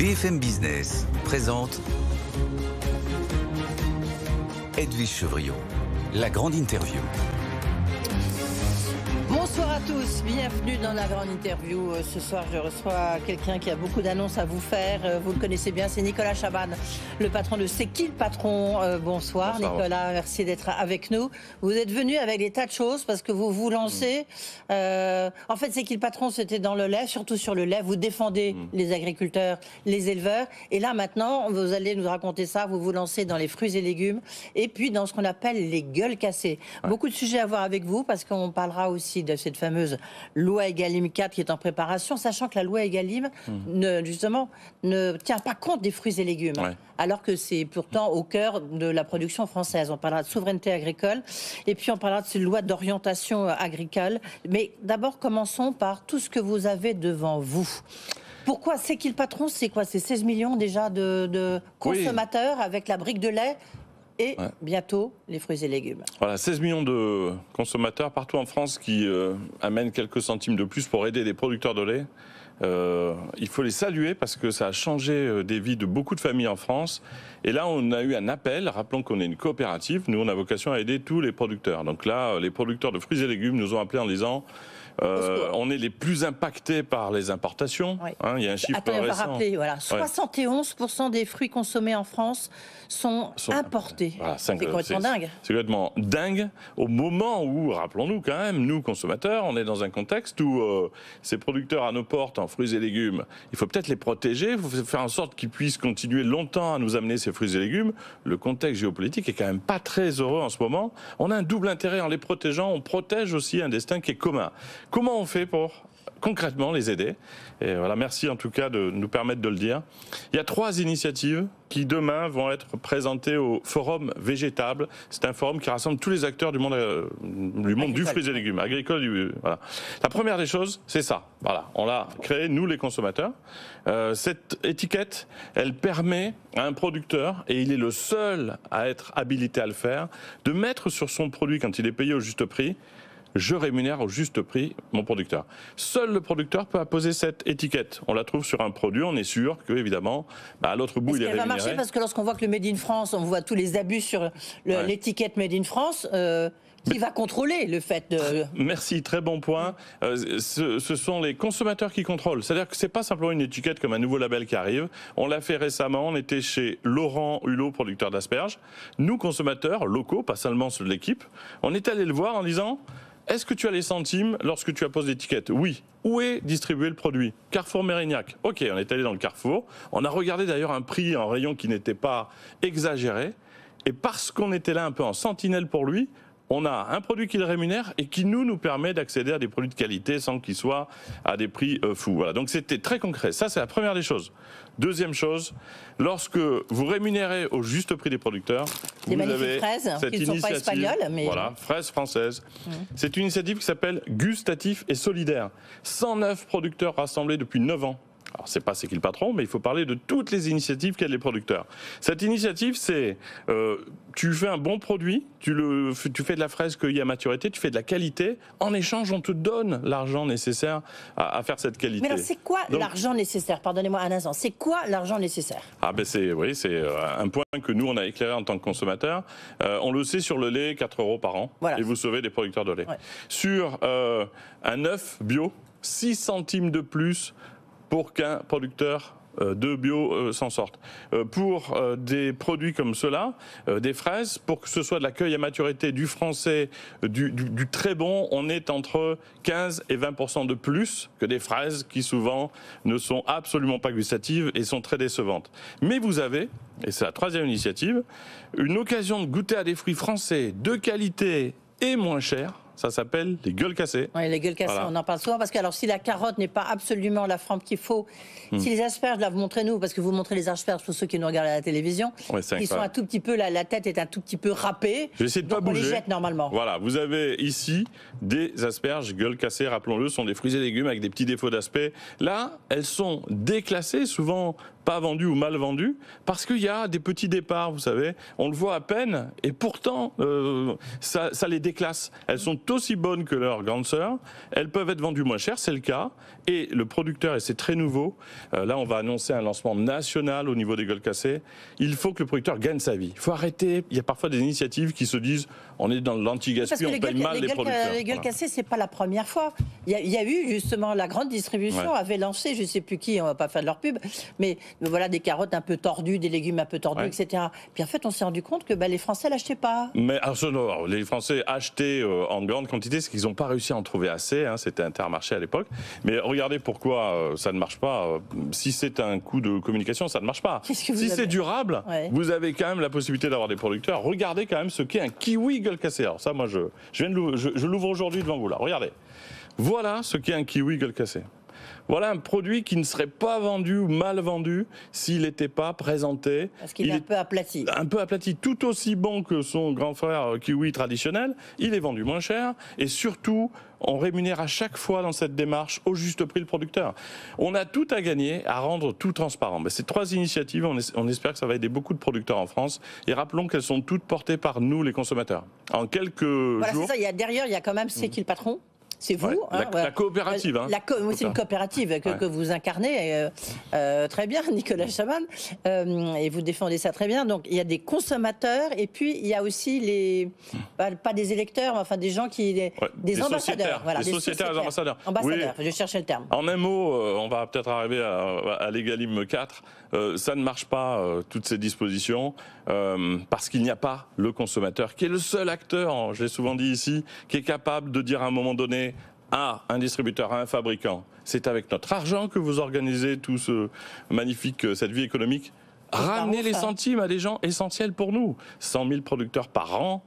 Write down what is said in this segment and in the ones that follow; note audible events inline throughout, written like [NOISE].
BFM Business présente Edwige Chevrillon, la grande interview à tous, bienvenue dans la grande interview. Euh, ce soir, je reçois quelqu'un qui a beaucoup d'annonces à vous faire. Euh, vous le connaissez bien, c'est Nicolas Chaban, le patron de C'est qui le patron euh, bonsoir, Nicolas, merci d'être avec nous. Vous êtes venu avec des tas de choses parce que vous vous lancez. Mm. en fait, C'est qui le patron, c'était dans le lait, surtout sur le lait. Vous défendez mm. les agriculteurs, les éleveurs. Et là, maintenant, vous allez nous raconter ça. Vous vous lancez dans les fruits et légumes et puis dans ce qu'on appelle les gueules cassées. Beaucoup de sujets à voir avec vous parce qu'on parlera aussi de cette femme fameuse loi Egalim 4 qui est en préparation, sachant que la loi Egalim, mmh. ne, justement, ne tient pas compte des fruits et légumes, alors que c'est pourtant au cœur de la production française. On parlera de souveraineté agricole, et puis on parlera de cette loi d'orientation agricole. Mais d'abord, commençons par tout ce que vous avez devant vous. Pourquoi C'est qu'il le patron C'est quoi C'est 16 millions déjà de, consommateurs avec la brique de lait et bientôt les fruits et légumes. Voilà, 16 millions de consommateurs partout en France qui euh, amènent quelques centimes de plus pour aider les producteurs de lait. Euh, il faut les saluer parce que ça a changé euh, des vies de beaucoup de familles en France. Et là, on a eu un appel. Rappelons qu'on est une coopérative. Nous, on a vocation à aider tous les producteurs. Donc là, les producteurs de fruits et légumes nous ont appelés en disant euh, on est les plus impactés par les importations. Hein, il y a un chiffre Attends, récent. 71% des fruits consommés en France sont, importés. c'est complètement dingue. C'est complètement dingue au moment où, rappelons-nous quand même, nous consommateurs, on est dans un contexte où euh, ces producteurs à nos portes en fruits et légumes, il faut peut-être les protéger, il faut faire en sorte qu'ils puissent continuer longtemps à nous amener ces fruits et légumes. Le contexte géopolitique est quand même pas très heureux en ce moment. On a un double intérêt en les protégeant, on protège aussi un destin qui est commun. Comment on fait pour concrètement les aider Et voilà, merci en tout cas de nous permettre de le dire. Il y a trois initiatives qui demain vont être présentées au forum végétable. C'est un forum qui rassemble tous les acteurs du monde, euh, du, monde fruits et légumes, agricole. Euh, la première des choses, c'est ça. Voilà, on l'a créé nous les consommateurs. Euh, cette étiquette, elle permet à un producteur, et il est le seul à être habilité à le faire, de mettre sur son produit quand il est payé au juste prix je rémunère au juste prix mon producteur. Seul le producteur peut apposer cette étiquette. On la trouve sur un produit, on est sûr que évidemment, bah, à l'autre bout, est il est rémunéré. va marcher parce que lorsqu'on voit que le Made in France, on voit tous les abus sur l'étiquette Made in France. Euh, qui va contrôler le fait de... [LAUGHS] Merci, très bon point. Euh, ce, ce, sont les consommateurs qui contrôlent. C'est-à-dire que ce n'est pas simplement une étiquette comme un nouveau label qui arrive. On l'a fait récemment, on était chez Laurent Hulot, producteur d'asperges. Nous, consommateurs locaux, pas seulement ceux de l'équipe, on est allé le voir en disant... Est-ce que tu as les centimes lorsque tu apposes l'étiquette Oui. Où est distribué le produit Carrefour Mérignac. Ok, on est allé dans le Carrefour. On a regardé d'ailleurs un prix, en rayon qui n'était pas exagéré. Et parce qu'on était là un peu en sentinelle pour lui, on a un produit qui le rémunère et qui nous nous permet d'accéder à des produits de qualité sans qu'ils soient à des prix euh, fous. Donc c'était très concret. Ça c'est la première des choses. Deuxième chose, lorsque vous rémunérez au juste prix des producteurs, des vous avez fraises, cette initiative. Sont pas mais voilà, fraises françaises. Mmh. C'est une initiative qui s'appelle Gustatif et solidaire. 109 producteurs rassemblés depuis 9 ans alors c'est pas c'est qui le patron, mais il faut parler de toutes les initiatives qu'ont les producteurs. Cette initiative, c'est euh, tu fais un bon produit, tu, le, tu fais de la fraise y a maturité, tu fais de la qualité. En échange, on te donne l'argent nécessaire à, faire cette qualité. Mais alors c'est quoi l'argent nécessaire Pardonnez-moi un instant. C'est quoi l'argent nécessaire Ah ben c'est oui, c'est euh, un point que nous on a éclairé en tant que consommateur. Euh, on le sait sur le lait, 4 euros par an, et vous sauvez des producteurs de lait. Sur un œuf bio, 6 centimes de plus pour qu'un producteur euh, de bio euh, s'en sorte. Euh, pour des produits comme cela, des fraises, pour que ce soit de l'accueil à maturité du français, du, du, très bon, on est entre 15 et 20 de plus que des fraises qui souvent ne sont absolument pas gustatives et sont très décevantes. Mais vous avez, et c'est la troisième initiative, une occasion de goûter à des fruits français de qualité et moins chers ça s'appelle les gueules cassées. Oui, les gueules cassées, on en parle souvent parce que alors si la carotte n'est pas absolument la frampe qu'il faut, hmm. si les asperges, là vous montrez nous, parce que vous montrez les asperges pour ceux qui nous regardent à la télévision, ils sont un tout petit peu, la, tête est un tout petit peu râpée. Je vais essayer de donc pas on les jette normalement. Voilà, vous avez ici des asperges gueules cassées, rappelons-le, sont des fruits et légumes avec des petits défauts d'aspect. Là, elles sont déclassées, souvent pas vendu ou mal vendu, parce qu'il y a des petits départs, vous savez, on le voit à peine, et pourtant, euh, ça, les déclasse. Elles sont aussi bonnes que leurs grandes sœurs, elles peuvent être vendues moins chères, c'est le cas, et le producteur, et c'est très nouveau, euh, là on va annoncer un lancement national au niveau des gueules il faut que le producteur gagne sa vie. Il faut arrêter, il y a parfois des initiatives qui se disent on est dans l'anti-gaspillage, on paye mal les, producteurs. Les gueules cassées, c'est pas la première fois. Il y, a eu justement la grande distribution avait lancé, je sais plus qui, on va pas faire de leur pub, mais voilà des carottes un peu tordues, des légumes un peu tordus, etc. Puis en fait, on s'est rendu compte que bah, les Français l'achetaient pas. Mais alors, les Français achetaient euh, en grande quantité, ce qu'ils n'ont pas réussi à en trouver assez. Hein, c'était Intermarché à l'époque. Mais regardez pourquoi euh, ça ne marche pas. Euh, si c'est un coup de communication, ça ne marche pas. si c'est durable, vous avez quand même la possibilité d'avoir des producteurs. Regardez quand même ce qu'est un kiwi alors ça, moi, je, je, viens je, l'ouvre aujourd'hui devant vous, là. Regardez. Voilà ce qu'est un kiwi gueule cassée. Voilà un produit qui ne serait pas vendu ou mal vendu s'il n'était pas présenté. Parce qu'il est un peu aplati. Un peu aplati, tout aussi bon que son grand frère kiwi traditionnel. Il est vendu moins cher et surtout on rémunère à chaque fois dans cette démarche au juste prix le producteur. On a tout à gagner à rendre tout transparent. mais ben, ces trois initiatives, on, espère que ça va aider beaucoup de producteurs en France. Et rappelons qu'elles sont toutes portées par nous, les consommateurs. En quelques voilà, Ça. derrière, il y a quand même c'est mmh. qui le patron c'est vous. Hein, la, coopérative. Hein. c'est une coopérative que, vous incarnez euh, euh, très bien, [LAUGHS] Nicolas Chaman, euh, et vous défendez ça très bien. Donc il y a des consommateurs et puis il y a aussi les bah, pas des électeurs, enfin des gens qui des, ambassadeurs, voilà, des, des ambassadeurs. Ambassadeurs, je cherchais le terme. En un mot, on va peut-être arriver à, à 4. Euh, ça ne marche pas, euh, toutes ces dispositions, euh, parce qu'il n'y a pas le consommateur, qui est le seul acteur, hein, je l'ai souvent dit ici, qui est capable de dire à un moment donné à un distributeur, à un fabricant, c'est avec notre argent que vous organisez tout ce magnifique, cette vie économique. Ramenez les centimes à des gens essentiels pour nous. 100 000 producteurs par an,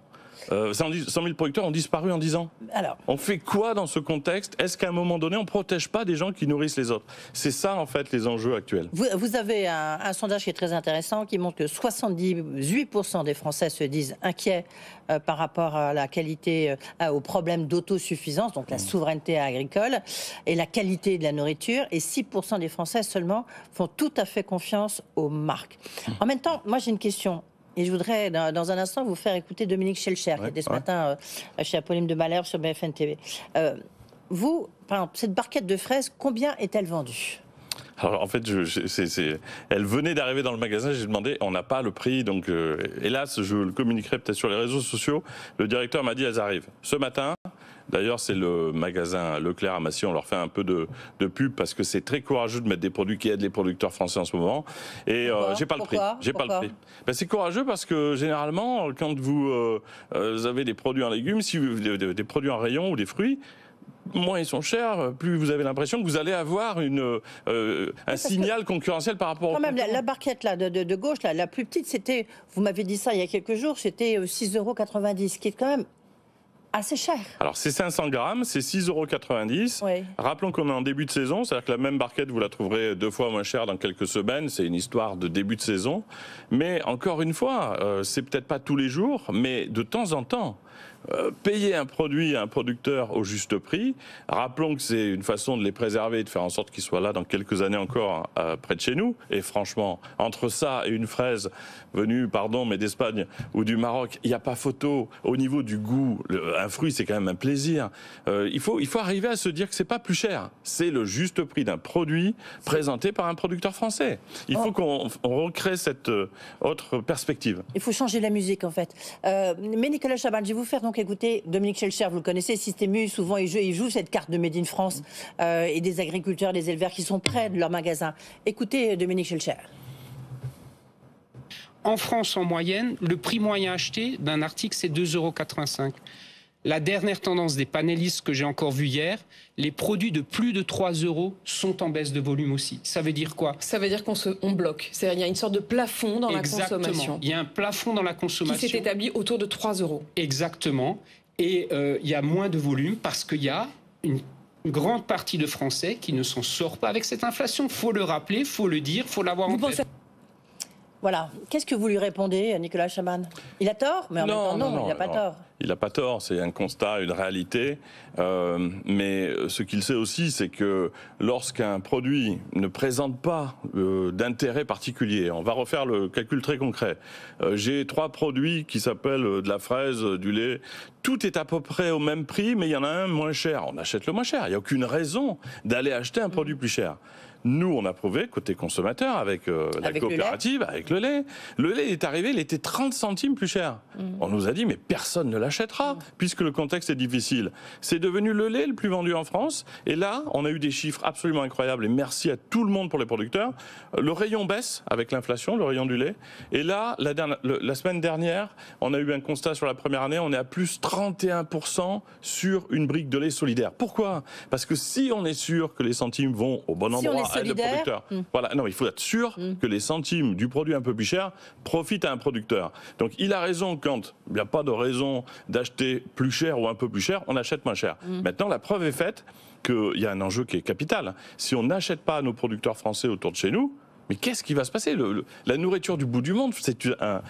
100 euh, 000 producteurs ont disparu en 10 ans. Alors, on fait quoi dans ce contexte Est-ce qu'à un moment donné, on ne protège pas des gens qui nourrissent les autres C'est ça, en fait, les enjeux actuels. Vous, avez un, sondage qui est très intéressant, qui montre que 78% des Français se disent inquiets euh, par rapport à la qualité, aux euh, au problème d'autosuffisance, donc la mmh. souveraineté agricole, et la qualité de la nourriture. Et 6% des Français seulement font tout à fait confiance aux marques. Mmh. En même temps, moi j'ai une question. Et je voudrais, dans, un instant, vous faire écouter Dominique Schelcher, qui était ce matin euh, chez Apolline de Malherbe sur BFN TV. Euh, vous, par exemple, cette barquette de fraises, combien est-elle vendue alors en fait, je, elle venait d'arriver dans le magasin, j'ai demandé, on n'a pas le prix, donc euh, hélas, je le communiquerai peut-être sur les réseaux sociaux. Le directeur m'a dit, elles arrivent. Ce matin, D'ailleurs, c'est le magasin Leclerc à Massy. On leur fait un peu de, pub parce que c'est très courageux de mettre des produits qui aident les producteurs français en ce moment. Et euh, j'ai pas le prix. J'ai pas le prix. Ben, c'est courageux parce que généralement, quand vous, euh, euh, avez des produits en légumes, si vous, des, des produits en rayon ou des fruits, moins ils sont chers, plus vous avez l'impression que vous allez avoir un signal concurrentiel par rapport. la, barquette là, de, gauche, la plus petite, c'était, vous m'avez dit ça il y a quelques jours, c'était 6,90 euros, qui est quand même assez cher. Alors c'est 500 grammes, c'est 6,90 euros. Rappelons qu'on est en début de saison, c'est-à-dire que la même barquette, vous la trouverez deux fois moins chère dans quelques semaines. C'est une histoire de début de saison. Mais encore une fois, euh, c'est peut-être pas tous les jours, mais de temps en temps, euh, payer un produit à un producteur au juste prix. Rappelons que c'est une façon de les préserver et de faire en sorte qu'ils soient là dans quelques années encore hein, euh, près de chez nous. Et franchement, entre ça et une fraise venue, pardon, mais d'Espagne ou du Maroc, il n'y a pas photo. Au niveau du goût, un fruit, c'est quand même un plaisir. Euh, il, faut, il faut arriver à se dire que c'est pas plus cher. C'est le juste prix d'un produit présenté par un producteur français. Il faut oh. qu'on recrée cette autre perspective. Il faut changer la musique, en fait. mais Nicolas Chaban, je vous vous faire donc écouter Dominique Schelcher, vous le connaissez, Systému, souvent il joue, joue cette carte de Made in France euh, et des agriculteurs, des éleveurs qui sont près de leur magasin. Écoutez Dominique Schelcher. En France, en moyenne, le prix moyen acheté d'un article, c'est 2,85 euros. La dernière tendance des panélistes que j'ai encore vu hier, les produits de plus de 3 euros sont en baisse de volume aussi. Ça veut dire quoi Ça veut dire qu'on se, on bloque. cest à qu'il y a une sorte de plafond dans la consommation. Il y a un plafond dans la consommation. Qui s'est établi autour de 3 euros. Exactement. Et euh, il y a moins de volume parce qu'il y a une grande partie de Français qui ne s'en sort pas avec cette inflation. Faut le rappeler, faut le dire, faut l'avoir en tête. Voilà. Qu'est-ce que vous lui répondez, Nicolas Chaman Il a tort, mais en non, non, il n'a pas tort. Il n'a pas tort, c'est un constat, une réalité. Euh, mais ce qu'il sait aussi, c'est que lorsqu'un produit ne présente pas euh, d'intérêt particulier, on va refaire le calcul très concret. Euh, j'ai trois produits qui s'appellent de la fraise, du lait. Tout est à peu près au même prix, mais il y en a un moins cher. On achète le moins cher. Il n'y a aucune raison d'aller acheter un produit plus cher. Nous, on a prouvé, côté consommateur, avec euh, la coopérative, avec le lait. Le lait est arrivé, il était 30 centimes plus cher. Mmh. On nous a dit, mais personne ne l'achètera, mmh. puisque le contexte est difficile. C'est devenu le lait le plus vendu en France. Et là, on a eu des chiffres absolument incroyables. Et merci à tout le monde pour les producteurs. Le rayon baisse avec l'inflation, le rayon du lait. Et là, la, dernière, la semaine dernière, on a eu un constat sur la première année, on est à plus 31% sur une brique de lait solidaire. Pourquoi Parce que si on est sûr que les centimes vont au bon endroit, producteur. Mm. Voilà, non, il faut être sûr mm. que les centimes du produit un peu plus cher profitent à un producteur. Donc il a raison quand il n'y a pas de raison d'acheter plus cher ou un peu plus cher, on achète moins cher. Mm. Maintenant, la preuve est faite qu'il y a un enjeu qui est capital. Si on n'achète pas à nos producteurs français autour de chez nous, mais qu'est-ce qui va se passer le, La nourriture du bout du monde, c'est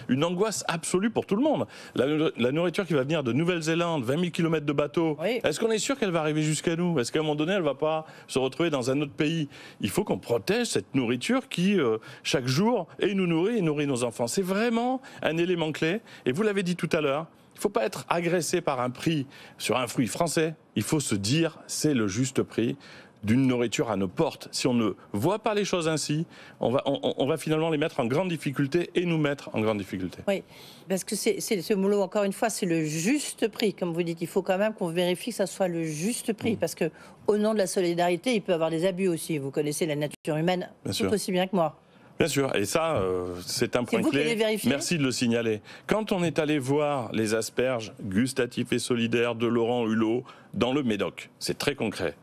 une, angoisse absolue pour tout le monde. La, nourriture qui va venir de Nouvelle-Zélande, 20 000 km de bateau, est-ce qu'on est sûr qu'elle va arriver jusqu'à nous Est-ce qu'à un moment donné, elle ne va pas se retrouver dans un autre pays Il faut qu'on protège cette nourriture qui, euh, chaque jour, et nous nourrit et nourrit nos enfants. C'est vraiment un élément clé. Et vous l'avez dit tout à l'heure, il ne faut pas être agressé par un prix sur un fruit français. Il faut se dire, c'est le juste prix d'une nourriture à nos portes. Si on ne voit pas les choses ainsi, on va, on, va finalement les mettre en grande difficulté et nous mettre en grande difficulté. Oui, parce que c'est ce moulot encore une fois, c'est le juste prix. Comme vous dites, il faut quand même qu'on vérifie que ça soit le juste prix, mmh. parce que au nom de la solidarité, il peut y avoir des abus aussi. Vous connaissez la nature humaine tout aussi bien que moi. Bien sûr, et ça, euh, c'est un point clé. Merci de le signaler. Quand on est allé voir les asperges gustatifs et solidaires de Laurent Hulot dans le Médoc, c'est très concret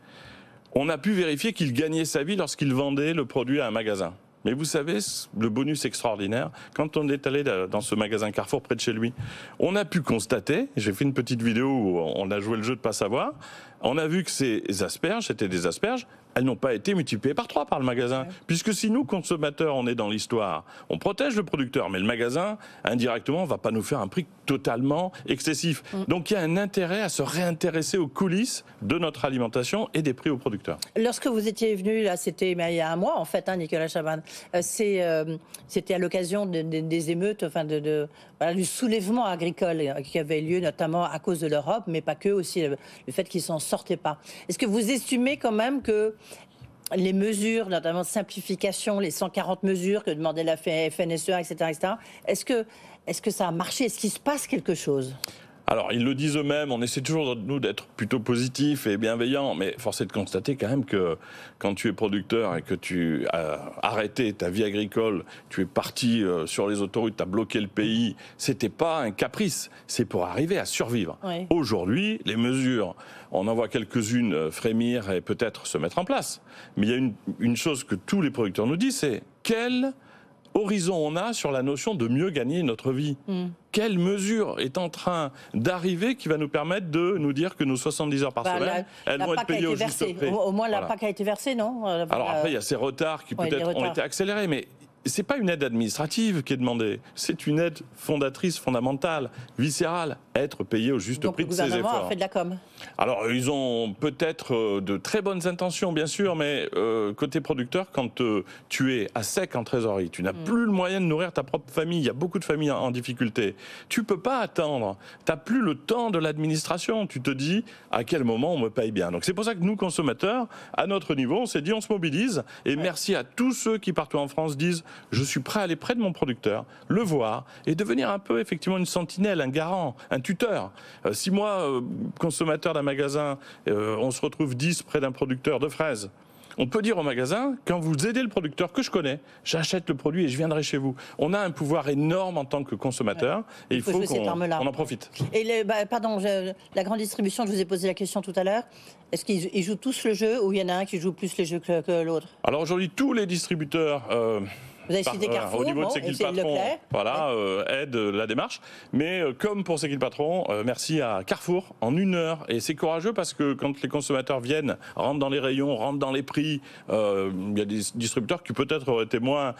on a pu vérifier qu'il gagnait sa vie lorsqu'il vendait le produit à un magasin. Mais vous savez, le bonus extraordinaire, quand on est allé dans ce magasin Carrefour près de chez lui, on a pu constater, j'ai fait une petite vidéo où on a joué le jeu de pas savoir, on a vu que ces asperges, c'était des asperges, elles n'ont pas été multipliées par trois par le magasin. Puisque si nous, consommateurs, on est dans l'histoire, on protège le producteur, mais le magasin, indirectement, va pas nous faire un prix totalement excessif. Mm. Donc il y a un intérêt à se réintéresser aux coulisses de notre alimentation et des prix aux producteurs. Lorsque vous étiez venu, là, c'était il y a un mois, en fait, hein, Nicolas Chaban, euh, euh, c'était à l'occasion des émeutes, enfin, de, de du soulèvement agricole qui avait lieu notamment à cause de l'Europe, mais pas que, aussi le, euh, le fait qu'ils s'en sortez pas. Est-ce que vous estimez quand même que les mesures, notamment de simplification, les 140 mesures que demandait la FNSEA, etc., etc. est-ce que, est que ça a marché Est-ce qu'il se passe quelque chose alors, ils le disent eux-mêmes, on essaie toujours, nous, d'être plutôt positifs et bienveillants, mais force est de constater quand même que quand tu es producteur et que tu as arrêté ta vie agricole, tu es parti euh, sur les autoroutes, tu as bloqué le pays, c'était pas un caprice, c'est pour arriver à survivre. Aujourd'hui, les mesures, on en voit quelques-unes euh, frémir et peut-être se mettre en place, mais il y a une, une chose que tous les producteurs nous disent, c'est quelle horizon on a sur la notion de mieux gagner notre vie mm. Quelle mesure est en train d'arriver qui va nous permettre de nous dire que nos 70 heures par bah, semaine, elles vont être payées au juste Au, moins, la PAC a été versée, non Alors après, il y a ces retards qui peut-être ont été accélérés, mais c'est pas une aide administrative qui est demandée, c'est une aide fondatrice, fondamentale, viscérale, être payé au juste prix de ses efforts. fait de la com. Alors ils ont peut-être euh, de très bonnes intentions, bien sûr, mais euh, côté producteur, quand euh, tu es à sec en trésorerie, tu n'as mm. plus le moyen de nourrir ta propre famille. Il y a beaucoup de familles en, difficulté. Tu peux pas attendre. Tu n'as plus le temps de l'administration. Tu te dis à quel moment on me paye bien. Donc c'est pour ça que nous consommateurs, à notre niveau, on s'est dit on se mobilise. Et merci à tous ceux qui partout en France disent je suis prêt à aller près de mon producteur, le voir et devenir un peu effectivement une sentinelle, un garant, un tuteur. Euh, si moi, euh, consommateur d'un magasin, euh, on se retrouve 10 près d'un producteur de fraises, on peut dire au magasin, quand vous aidez le producteur que je connais, j'achète le produit et je viendrai chez vous. On a un pouvoir énorme en tant que consommateur et il, faut, qu'on en profite. Et bah, pardon, la grande distribution, je vous ai posé la question tout à l'heure. Est-ce qu'ils jouent tous le jeu ou il y en a un qui joue plus les jeux que, l'autre Alors aujourd'hui, tous les distributeurs... Vous avez cité Carrefour. au niveau de C'est patron, Leclerc. voilà, euh, aide la démarche. Mais euh, comme pour Séquil patron, euh, merci à Carrefour en une heure. Et c'est courageux parce que quand les consommateurs viennent, rentrent dans les rayons, rentrent dans les prix, il y a des distributeurs qui peut-être auraient été moins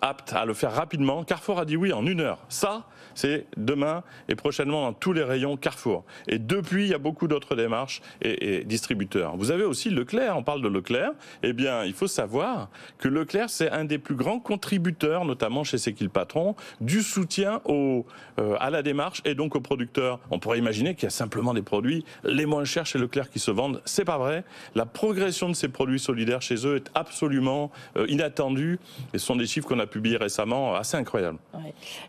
aptes à le faire rapidement. Carrefour a dit oui en une heure. Ça, c'est demain et prochainement dans tous les rayons Carrefour. Et depuis, il y a beaucoup d'autres démarches et, et, distributeurs. Vous avez aussi Leclerc. On parle de Leclerc. Eh bien, il faut savoir que Leclerc, c'est un des plus grands contributeurs, notamment chez C'est qui patron, du soutien euh, à la démarche et donc aux producteurs. On pourrait imaginer qu'il y a simplement des produits les moins chers chez Leclerc qui se vendent. C'est pas vrai. La progression de ces produits solidaires chez eux est absolument euh, inattendue. Et ce sont des chiffres qu'on a publiés récemment euh, assez incroyables.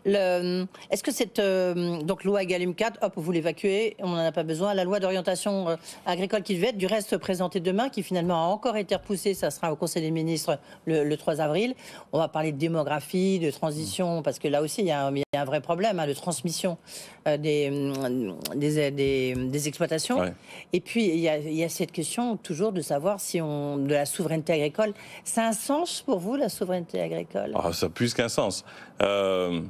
Est-ce que cette donc loi EGalim 4, hop, vous l'évacuez, on n'en a pas besoin. La loi d'orientation agricole qui devait être du reste présentée demain, qui finalement a encore été repoussée, ça sera au Conseil des ministres le 3 avril. On va parler de démographie, de transition, mm. parce que là aussi, il y a un, vrai problème hein, de transmission euh, mm, euh, mm, des, exploitations. Et puis, il y, a, cette question toujours de savoir si on. de la souveraineté agricole. C'est un sens pour vous, la souveraineté agricole C'est ah, Ça plus qu'un sens. Euh,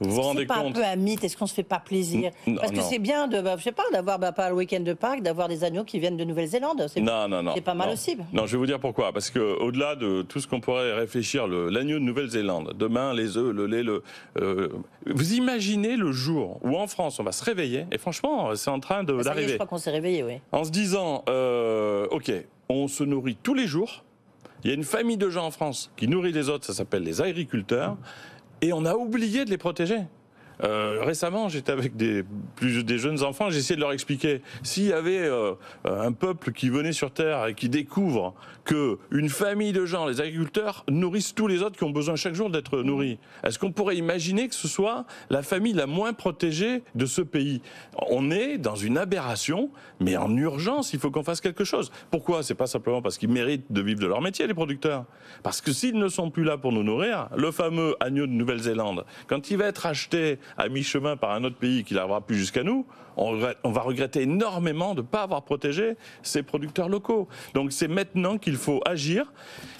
vous vous rendez compte pas un peu un mythe Est-ce qu'on se fait pas plaisir Parce que c'est bien de, bah, je sais pas, d'avoir bah, pas le week-end de Pâques, d'avoir des agneaux qui viennent de Nouvelle-Zélande. C'est pas mal aussi. Non, je vais vous dire pourquoi. Parce que au-delà de tout ce qu'on pourrait réfléchir, l'agneau de Nouvelle-Zélande, demain les œufs, le lait, le. Euh, vous imaginez le jour où en France on va se réveiller Et franchement, c'est en train ah, d'arriver. Je crois qu'on s'est réveillé, oui. En se disant, euh, ok, on se nourrit tous les jours. Il y a une famille de gens en France qui nourrit les autres, ça s'appelle les agriculteurs et on a oublié de les protéger. Euh, récemment, j'étais avec des, plus, des jeunes enfants, j'essayais de leur expliquer. S'il y avait euh, un peuple qui venait sur Terre et qui découvre que une famille de gens, les agriculteurs, nourrissent tous les autres qui ont besoin chaque jour d'être nourris, est-ce qu'on pourrait imaginer que ce soit la famille la moins protégée de ce pays On est dans une aberration, mais en urgence, il faut qu'on fasse quelque chose. Pourquoi C'est pas simplement parce qu'ils méritent de vivre de leur métier, les producteurs. Parce que s'ils ne sont plus là pour nous nourrir, le fameux agneau de Nouvelle-Zélande, quand il va être acheté à mi-chemin par un autre pays qui n'arrivera plus jusqu'à nous, on, va regretter énormément de ne pas avoir protégé ces producteurs locaux. Donc c'est maintenant qu'il faut agir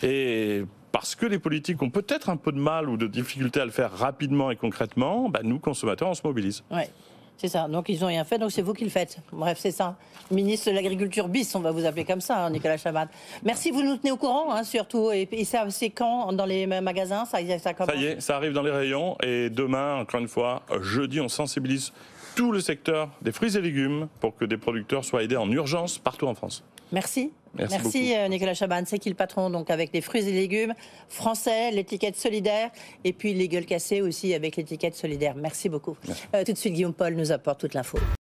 et parce que les politiques ont peut-être un peu de mal ou de difficulté à le faire rapidement et concrètement, bah, nous, consommateurs, on se mobilise. C'est ça. Donc ils n'ont rien fait, donc c'est vous qui le faites. Bref, c'est ça. Ministre de l'Agriculture bis, on va vous appeler comme ça, hein, Nicolas Chabat. Merci, vous nous tenez au courant, hein, surtout. Et, ça, c'est quand Dans les magasins ça, ça, ça y est, ça arrive dans les rayons. Et demain, encore une fois, jeudi, on sensibilise tout le secteur des fruits et légumes pour que des producteurs soient aidés en urgence partout en France. Merci. Merci, euh, Nicolas Chaban. C'est qui le patron donc avec les fruits et légumes français, l'étiquette solidaire et puis les gueules cassées aussi avec l'étiquette solidaire. Merci beaucoup. Euh, tout de suite, Guillaume Paul nous apporte toute l'info.